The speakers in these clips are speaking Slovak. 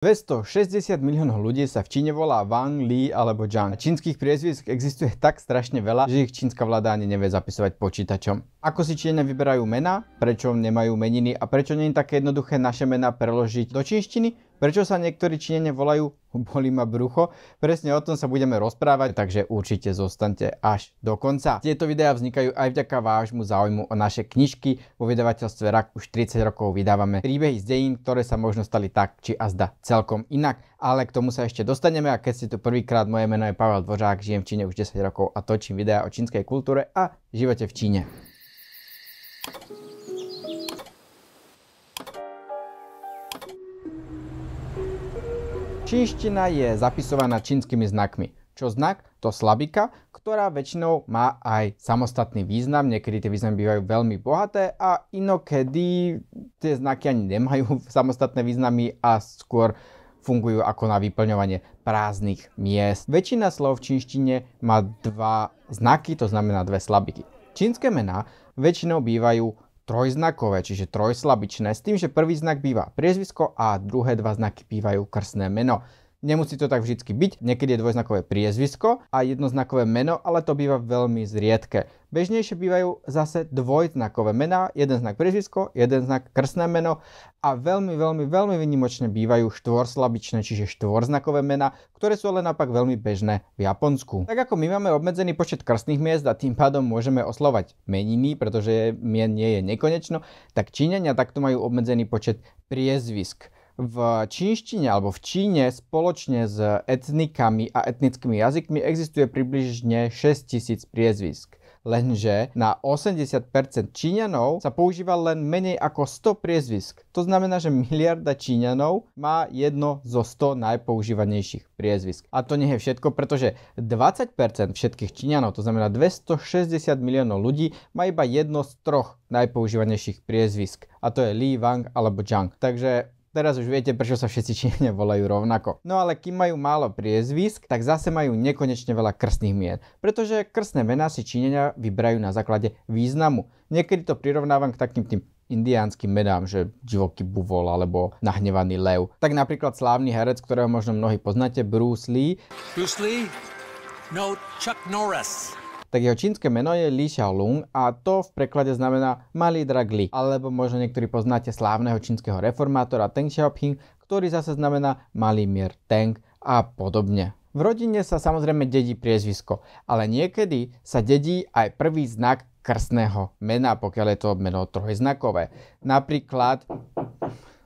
260 miliónov ľudí sa v Číne volá Wang, Li alebo Zhang. Čínskych priezvisk existuje tak strašne veľa, že ich čínska vláda ani nevie zapisovať počítačom. Ako si Číne vyberajú mena, prečo nemajú meniny a prečo nie je také jednoduché naše mena preložiť do čínštiny, Prečo sa niektorí činenie volajú bolí ma brucho? Presne o tom sa budeme rozprávať, takže určite zostaňte až do konca. Tieto videá vznikajú aj vďaka vášmu záujmu o naše knižky. Vo vydavateľstve RAK už 30 rokov vydávame príbehy z dejín, ktoré sa možno stali tak, či azda celkom inak. Ale k tomu sa ešte dostaneme a keď ste tu prvýkrát, moje meno je Pavel Dvořák, žijem v Číne už 10 rokov a točím videá o čínskej kultúre a živote v Číne. Čínština je zapisovaná čínskymi znakmi. Čo znak? To slabika, ktorá väčšinou má aj samostatný význam. Niekedy tie významy bývajú veľmi bohaté a inokedy tie znaky ani nemajú samostatné významy a skôr fungujú ako na vyplňovanie prázdnych miest. Väčšina slov v čínštine má dva znaky, to znamená dve slabiky. Čínske mená väčšinou bývajú trojznakové, čiže trojslabičné, s tým, že prvý znak býva priezvisko a druhé dva znaky bývajú krsné meno. Nemusí to tak vždy byť, niekedy je dvojznakové priezvisko a jednoznakové meno, ale to býva veľmi zriedke. Bežnejšie bývajú zase dvojznakové mená, jeden znak priezvisko, jeden znak krstné meno a veľmi, veľmi, veľmi vynimočne bývajú štvorslabičné, čiže štvorznakové mená, ktoré sú ale napak veľmi bežné v Japonsku. Tak ako my máme obmedzený počet krstných miest a tým pádom môžeme oslovať meniny, pretože mien nie je nekonečno, tak Číňania takto majú obmedzený počet priezvisk v čínštine alebo v Číne spoločne s etnikami a etnickými jazykmi existuje približne 6000 priezvisk. Lenže na 80% Číňanov sa používa len menej ako 100 priezvisk. To znamená, že miliarda Číňanov má jedno zo 100 najpoužívanejších priezvisk. A to nie je všetko, pretože 20% všetkých Číňanov, to znamená 260 miliónov ľudí, má iba jedno z troch najpoužívanejších priezvisk. A to je Li, Wang alebo Zhang. Takže Teraz už viete, prečo sa všetci Číňania volajú rovnako. No ale kým majú málo priezvisk, tak zase majú nekonečne veľa krstných mien. Pretože krstné mená si Číňania vyberajú na základe významu. Niekedy to prirovnávam k takým tým indiánskym menám, že divoký buvol alebo nahnevaný lev. Tak napríklad slávny herec, ktorého možno mnohí poznáte, Bruce Lee. Bruce Lee? No, Chuck Norris tak jeho čínske meno je Li Xiaolong a to v preklade znamená malý drak Li. Alebo možno niektorí poznáte slávneho čínskeho reformátora Teng Xiaoping, ktorý zase znamená malý mier Teng a podobne. V rodine sa samozrejme dedí priezvisko, ale niekedy sa dedí aj prvý znak krstného mena, pokiaľ je to meno trojznakové. Napríklad...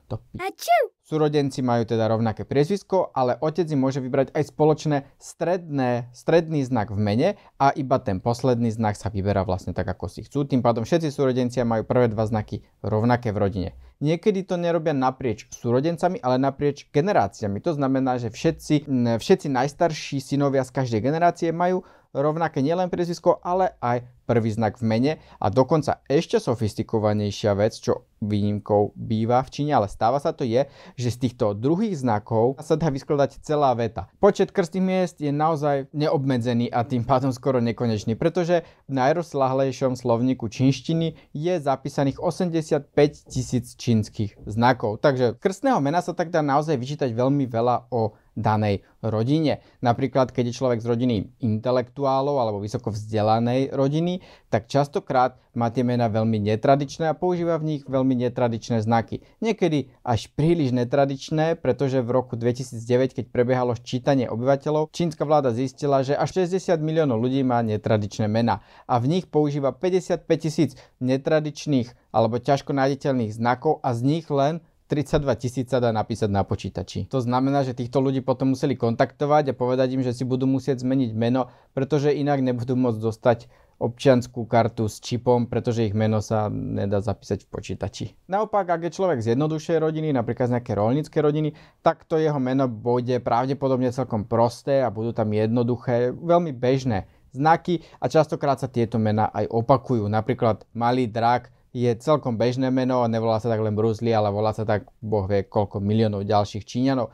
To... Ačiu! Súrodenci majú teda rovnaké priezvisko, ale otec si môže vybrať aj spoločné stredné, stredný znak v mene a iba ten posledný znak sa vyberá vlastne tak, ako si chcú. Tým pádom všetci súrodencia majú prvé dva znaky rovnaké v rodine. Niekedy to nerobia naprieč súrodencami, ale naprieč generáciami. To znamená, že všetci, všetci najstarší synovia z každej generácie majú rovnaké nielen priezvisko, ale aj prvý znak v mene a dokonca ešte sofistikovanejšia vec, čo výnimkou býva v Číne, ale stáva sa to je, že z týchto druhých znakov sa dá vyskladať celá veta. Počet krstných miest je naozaj neobmedzený a tým pádom skoro nekonečný, pretože v najrozlahlejšom slovníku čínštiny je zapísaných 85 tisíc čínskych znakov. Takže krstného mena sa tak dá naozaj vyčítať veľmi veľa o danej rodine. Napríklad, keď je človek z rodiny intelektuálov alebo vysoko vzdelanej rodiny, tak častokrát má tie mená veľmi netradičné a používa v nich veľmi netradičné znaky. Niekedy až príliš netradičné, pretože v roku 2009, keď prebiehalo ščítanie obyvateľov, čínska vláda zistila, že až 60 miliónov ľudí má netradičné mená a v nich používa 55 tisíc netradičných alebo ťažko nájdeteľných znakov a z nich len 32 tisíc sa dá napísať na počítači. To znamená, že týchto ľudí potom museli kontaktovať a povedať im, že si budú musieť zmeniť meno, pretože inak nebudú môcť dostať občianskú kartu s čipom, pretože ich meno sa nedá zapísať v počítači. Naopak, ak je človek z jednoduchšej rodiny, napríklad z nejaké rolnické rodiny, tak to jeho meno bude pravdepodobne celkom prosté a budú tam jednoduché, veľmi bežné znaky a častokrát sa tieto mená aj opakujú. Napríklad malý drak je celkom bežné meno, a nevolá sa tak len Bruce Lee, ale volá sa tak boh vie koľko miliónov ďalších Číňanov.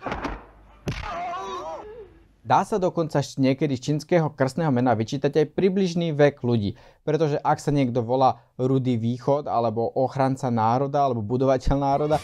Dá sa dokonca niekedy z čínskeho krstného mena vyčítať aj približný vek ľudí, pretože ak sa niekto volá Rudý východ, alebo ochranca národa, alebo budovateľ národa,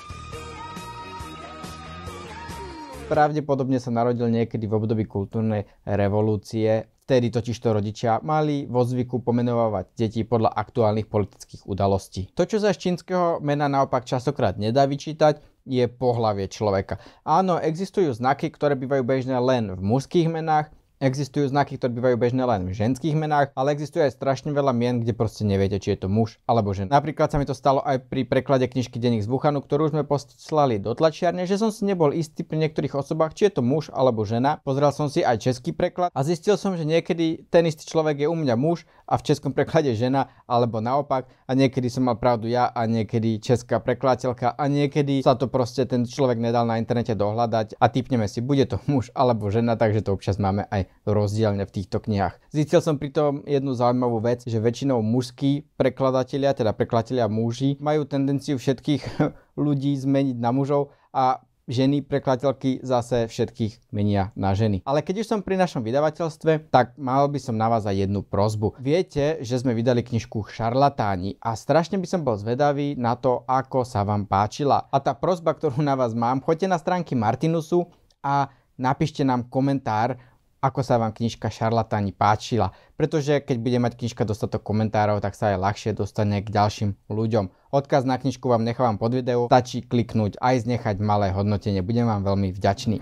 pravdepodobne sa narodil niekedy v období kultúrnej revolúcie Vtedy totižto rodičia mali vo zvyku pomenovávať deti podľa aktuálnych politických udalostí. To, čo sa z čínskeho mena naopak častokrát nedá vyčítať, je pohlavie človeka. Áno, existujú znaky, ktoré bývajú bežné len v mužských menách, Existujú znaky, ktoré bývajú bežné len v ženských menách, ale existuje aj strašne veľa mien, kde proste neviete, či je to muž alebo žena. Napríklad sa mi to stalo aj pri preklade knižky Denník z Wuhanu, ktorú sme poslali do tlačiarne, že som si nebol istý pri niektorých osobách, či je to muž alebo žena. Pozrel som si aj český preklad a zistil som, že niekedy ten istý človek je u mňa muž a v českom preklade žena alebo naopak a niekedy som mal pravdu ja a niekedy česká prekladateľka a niekedy sa to proste ten človek nedal na internete dohľadať a typneme si, bude to muž alebo žena, takže to občas máme aj rozdielne v týchto knihách. Zistil som pritom jednu zaujímavú vec, že väčšinou mužskí prekladatelia, teda prekladatelia muži, majú tendenciu všetkých ľudí zmeniť na mužov a ženy prekladateľky zase všetkých menia na ženy. Ale keď už som pri našom vydavateľstve, tak mal by som na vás aj jednu prozbu. Viete, že sme vydali knižku Šarlatáni a strašne by som bol zvedavý na to, ako sa vám páčila. A tá prozba, ktorú na vás mám, choďte na stránky Martinusu a napíšte nám komentár, ako sa vám knižka Šarlatáni páčila, pretože keď bude mať knižka dostatok komentárov, tak sa aj ľahšie dostane k ďalším ľuďom. Odkaz na knižku vám nechávam pod videu, stačí kliknúť aj znechať malé hodnotenie, budem vám veľmi vďačný.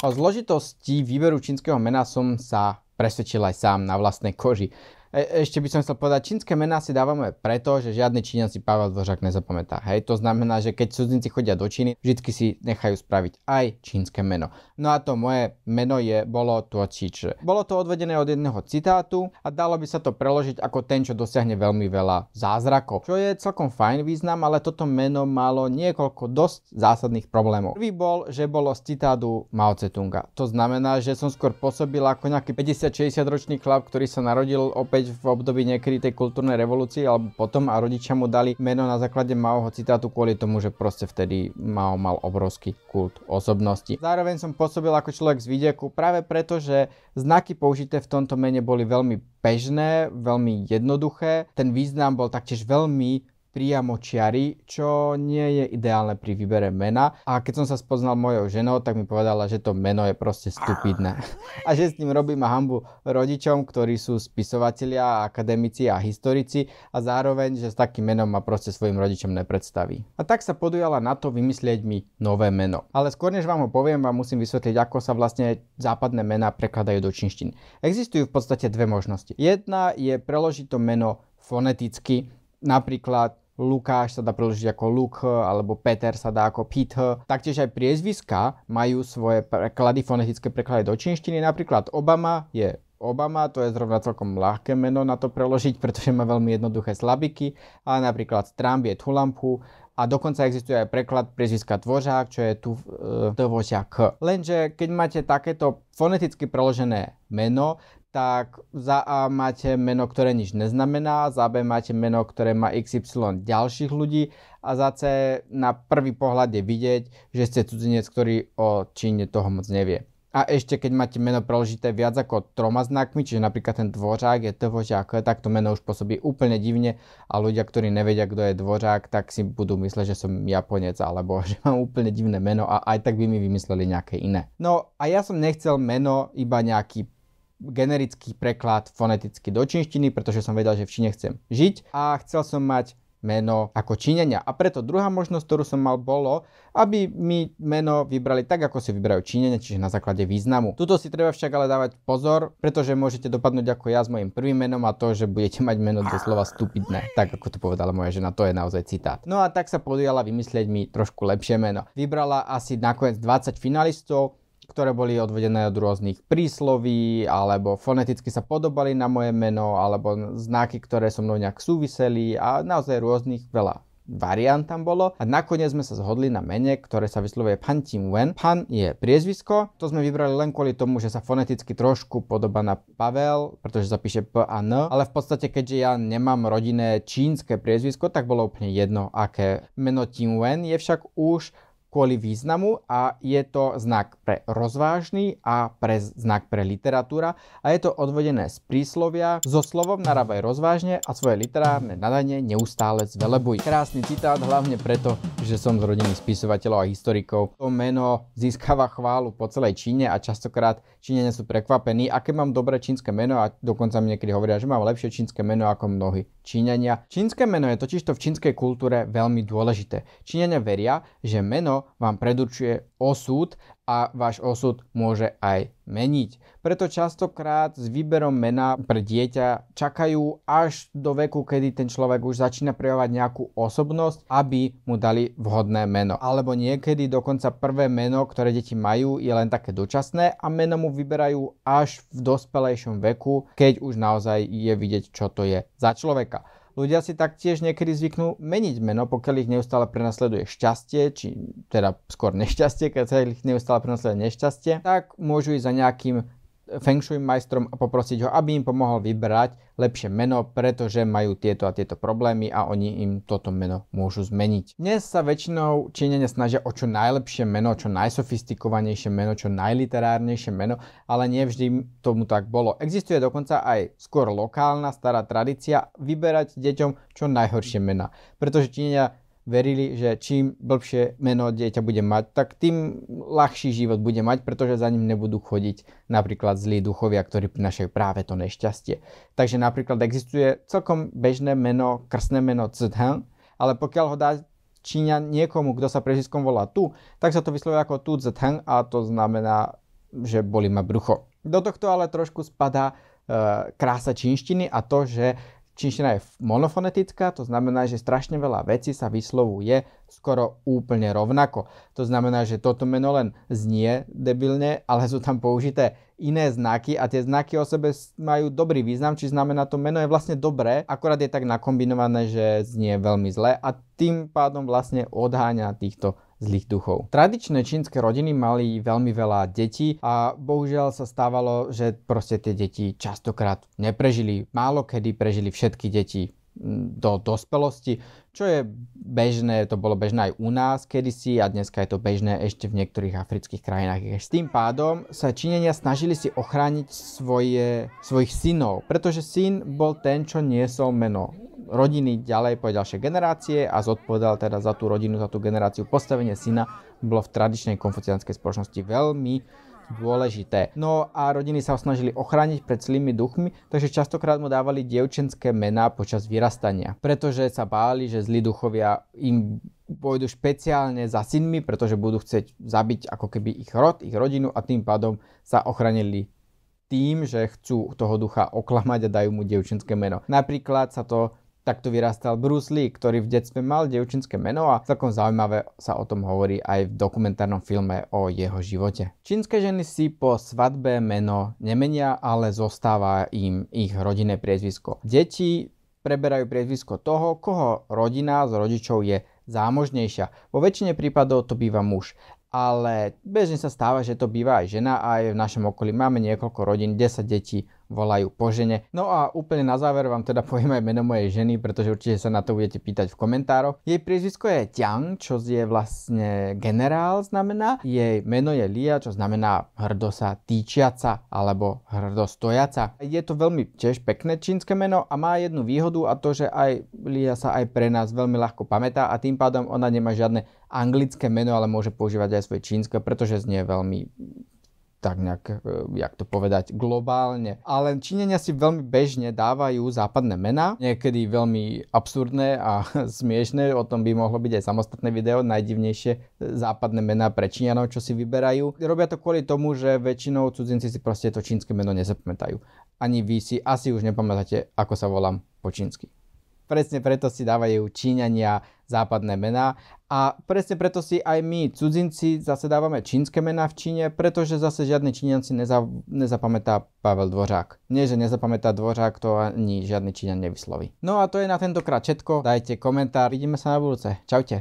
O zložitosti výberu čínskeho mena som sa presvedčil aj sám na vlastnej koži e, ešte by som chcel povedať, čínske mená si dávame preto, že žiadny Číňan si Pavel Dvořák nezapamätá. Hej, to znamená, že keď cudzinci chodia do Číny, vždy si nechajú spraviť aj čínske meno. No a to moje meno je Bolo Tuočič. Bolo to odvedené od jedného citátu a dalo by sa to preložiť ako ten, čo dosiahne veľmi veľa zázrakov. Čo je celkom fajn význam, ale toto meno malo niekoľko dosť zásadných problémov. Prvý bol, že bolo z citátu Mao Tse-tunga. To znamená, že som skôr pôsobil ako nejaký 50-60 ročný chlap, ktorý sa narodil o 5 späť v období niekedy tej kultúrnej revolúcie alebo potom a rodičia mu dali meno na základe Maoho citátu kvôli tomu, že proste vtedy Mao mal obrovský kult osobnosti. Zároveň som pôsobil ako človek z vidieku práve preto, že znaky použité v tomto mene boli veľmi bežné, veľmi jednoduché. Ten význam bol taktiež veľmi Priamo čiary, čo nie je ideálne pri výbere mena. A keď som sa spoznal mojou ženou, tak mi povedala, že to meno je proste stupidné. A že s ním robím hambu rodičom, ktorí sú spisovatelia, akademici a historici a zároveň, že s takým menom ma proste svojim rodičom nepredstaví. A tak sa podujala na to vymyslieť mi nové meno. Ale skôr než vám ho poviem, vám musím vysvetliť, ako sa vlastne západné mena prekladajú do čínštiny. Existujú v podstate dve možnosti. Jedna je preložiť to meno foneticky, Napríklad Lukáš sa dá preložiť ako Luk, eh, alebo Peter sa dá ako Pit. Eh. Taktiež aj priezviska majú svoje preklady, fonetické preklady do činštiny. Napríklad Obama je Obama, to je zrovna celkom ľahké meno na to preložiť, pretože má veľmi jednoduché slabiky, ale napríklad Trump je Tulampu a dokonca existuje aj preklad priezviska Dvořák, čo je tu e, Dvořák. Lenže keď máte takéto foneticky preložené meno, tak za A máte meno, ktoré nič neznamená, za B máte meno, ktoré má XY ďalších ľudí a za C na prvý pohľad je vidieť, že ste cudzinec, ktorý o Číne toho moc nevie. A ešte keď máte meno preložité viac ako troma znakmi, čiže napríklad ten dvořák je dvořák, tak to meno už pôsobí úplne divne a ľudia, ktorí nevedia, kto je dvořák, tak si budú mysleť, že som Japonec alebo že mám úplne divné meno a aj tak by mi vymysleli nejaké iné. No a ja som nechcel meno, iba nejaký generický preklad foneticky do čínštiny, pretože som vedel, že v Číne chcem žiť a chcel som mať meno ako Číňania. A preto druhá možnosť, ktorú som mal, bolo, aby mi meno vybrali tak, ako si vyberajú Číňania, čiže na základe významu. Tuto si treba však ale dávať pozor, pretože môžete dopadnúť ako ja s mojim prvým menom a to, že budete mať meno doslova stupidné. Tak ako to povedala moja žena, to je naozaj citát. No a tak sa podiala vymyslieť mi trošku lepšie meno. Vybrala asi nakoniec 20 finalistov, ktoré boli odvedené od rôznych prísloví, alebo foneticky sa podobali na moje meno, alebo znaky, ktoré so mnou nejak súviseli a naozaj rôznych veľa variant tam bolo a nakoniec sme sa zhodli na mene, ktoré sa vyslovuje Pan Tim Wen. Pan je priezvisko, to sme vybrali len kvôli tomu, že sa foneticky trošku podoba na Pavel, pretože sa píše P a N, ale v podstate keďže ja nemám rodinné čínske priezvisko, tak bolo úplne jedno aké. Meno Tim Wen je však už kvôli významu a je to znak pre rozvážny a pre znak pre literatúra a je to odvodené z príslovia so slovom narábaj rozvážne a svoje literárne nadanie neustále zvelebuj. Krásny citát hlavne preto, že som z rodiny spisovateľov a historikov. To meno získava chválu po celej Číne a častokrát Číňania sú prekvapení, aké mám dobré čínske meno a dokonca mi niekedy hovoria, že mám lepšie čínske meno ako mnohí. Číňania. Čínske meno je totižto v čínskej kultúre veľmi dôležité. Číňania veria, že meno vám predurčuje osud a váš osud môže aj meniť. Preto častokrát s výberom mena pre dieťa čakajú až do veku, kedy ten človek už začína prejavovať nejakú osobnosť, aby mu dali vhodné meno. Alebo niekedy dokonca prvé meno, ktoré deti majú, je len také dočasné a meno mu vyberajú až v dospelejšom veku, keď už naozaj je vidieť, čo to je za človeka. Ľudia si taktiež niekedy zvyknú meniť meno, pokiaľ ich neustále prenasleduje šťastie, či teda skôr nešťastie, keď sa ich neustále prenasleduje nešťastie, tak môžu ísť za nejakým feng shui majstrom a poprosiť ho, aby im pomohol vybrať lepšie meno, pretože majú tieto a tieto problémy a oni im toto meno môžu zmeniť. Dnes sa väčšinou Číňania snažia o čo najlepšie meno, čo najsofistikovanejšie meno, čo najliterárnejšie meno, ale nevždy tomu tak bolo. Existuje dokonca aj skôr lokálna stará tradícia vyberať deťom čo najhoršie mena, pretože Číňania verili, že čím blbšie meno dieťa bude mať, tak tým ľahší život bude mať, pretože za ním nebudú chodiť napríklad zlí duchovia, ktorí prinašajú práve to nešťastie. Takže napríklad existuje celkom bežné meno, krsné meno Cdhan, ale pokiaľ ho dá Číňa niekomu, kto sa prežiskom volá tu, tak sa to vyslovuje ako tu Cdhan a to znamená, že boli ma brucho. Do tohto ale trošku spadá e, krása čínštiny a to, že Čínština je monofonetická, to znamená, že strašne veľa vecí sa vyslovuje skoro úplne rovnako. To znamená, že toto meno len znie debilne, ale sú tam použité iné znaky a tie znaky o sebe majú dobrý význam, či znamená to meno je vlastne dobré, akorát je tak nakombinované, že znie veľmi zle a tým pádom vlastne odháňa týchto zlých duchov. Tradičné čínske rodiny mali veľmi veľa detí a bohužiaľ sa stávalo, že proste tie deti častokrát neprežili. Málo kedy prežili všetky deti mm, do dospelosti, čo je bežné, to bolo bežné aj u nás kedysi a dneska je to bežné ešte v niektorých afrických krajinách. S tým pádom sa Čínenia snažili si ochrániť svoje, svojich synov, pretože syn bol ten, čo niesol meno rodiny ďalej po ďalšie generácie a zodpovedal teda za tú rodinu, za tú generáciu. Postavenie syna bolo v tradičnej konfuciánskej spoločnosti veľmi dôležité. No a rodiny sa snažili ochrániť pred zlými duchmi, takže častokrát mu dávali dievčenské mená počas vyrastania, pretože sa báli, že zlí duchovia im pôjdu špeciálne za synmi, pretože budú chcieť zabiť ako keby ich rod, ich rodinu a tým pádom sa ochranili tým, že chcú toho ducha oklamať a dajú mu dievčenské meno. Napríklad sa to Takto vyrastal Bruce Lee, ktorý v detstve mal devčinské meno a celkom zaujímavé sa o tom hovorí aj v dokumentárnom filme o jeho živote. Čínske ženy si po svadbe meno nemenia, ale zostáva im ich rodinné priezvisko. Deti preberajú priezvisko toho, koho rodina s rodičov je zámožnejšia. Vo väčšine prípadov to býva muž ale bežne sa stáva, že to býva aj žena a aj v našom okolí máme niekoľko rodín, 10 detí volajú po žene. No a úplne na záver vám teda poviem aj meno mojej ženy, pretože určite sa na to budete pýtať v komentároch. Jej priezvisko je Tiang, čo je vlastne generál znamená. Jej meno je Lia, čo znamená hrdosa týčiaca alebo hrdostojaca. Je to veľmi tiež pekné čínske meno a má jednu výhodu a to, že aj Lia sa aj pre nás veľmi ľahko pamätá a tým pádom ona nemá žiadne anglické meno, ale môže používať aj svoje čínske, pretože znie veľmi tak nejak, e, jak to povedať, globálne. Ale Číňania si veľmi bežne dávajú západné mená, niekedy veľmi absurdné a smiešné, o tom by mohlo byť aj samostatné video, najdivnejšie západné mená pre Číňanov, čo si vyberajú. Robia to kvôli tomu, že väčšinou cudzinci si proste to čínske meno nezapamätajú. Ani vy si asi už nepamätáte, ako sa volám po čínsky presne preto si dávajú Číňania západné mená a presne preto si aj my, cudzinci, zase dávame čínske mená v Číne, pretože zase žiadny Číňan si neza, nezapamätá Pavel Dvořák. Nie, že nezapamätá Dvořák, to ani žiadny Číňan nevysloví. No a to je na tentokrát všetko. Dajte komentár, vidíme sa na budúce. Čaute.